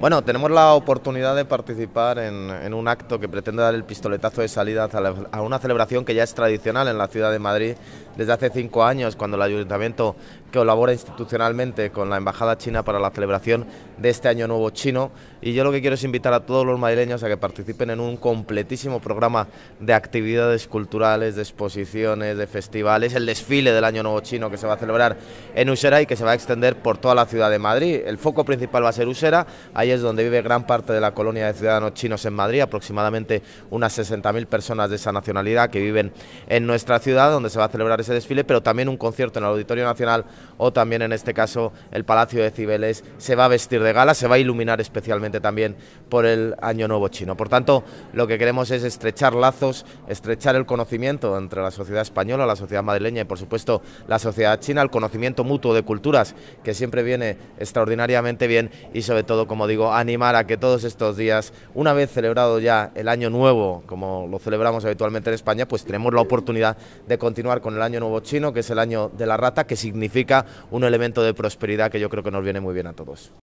Bueno, tenemos la oportunidad de participar en, un acto que pretende dar el pistoletazo de salida a una celebración que ya es tradicional en la ciudad de Madrid desde hace cinco años, cuando el ayuntamiento colabora institucionalmente con la Embajada China para la celebración de este Año Nuevo Chino. Y yo lo que quiero es invitar a todos los madrileños a que participen en un completísimo programa de actividades culturales, de exposiciones, de festivales, el desfile del Año Nuevo Chino que se va a celebrar en Usera y que se va a extender por toda la ciudad de Madrid. El foco principal va a ser Usera es donde vive gran parte de la colonia de ciudadanos chinos en Madrid, aproximadamente unas 60.000 personas de esa nacionalidad que viven en nuestra ciudad, donde se va a celebrar ese desfile, pero también un concierto en el Auditorio Nacional o también en este caso el Palacio de Cibeles se va a vestir de gala, se va a iluminar especialmente también por el Año Nuevo Chino. Por tanto, lo que queremos es estrechar lazos, estrechar el conocimiento entre la sociedad española, la sociedad madrileña y por supuesto la sociedad china, el conocimiento mutuo de culturas que siempre viene extraordinariamente bien y sobre todo, como digo, digo, animar a que todos estos días, una vez celebrado ya el año nuevo, como lo celebramos habitualmente en España, pues tenemos la oportunidad de continuar con el año nuevo chino, que es el año de la rata, que significa un elemento de prosperidad que yo creo que nos viene muy bien a todos.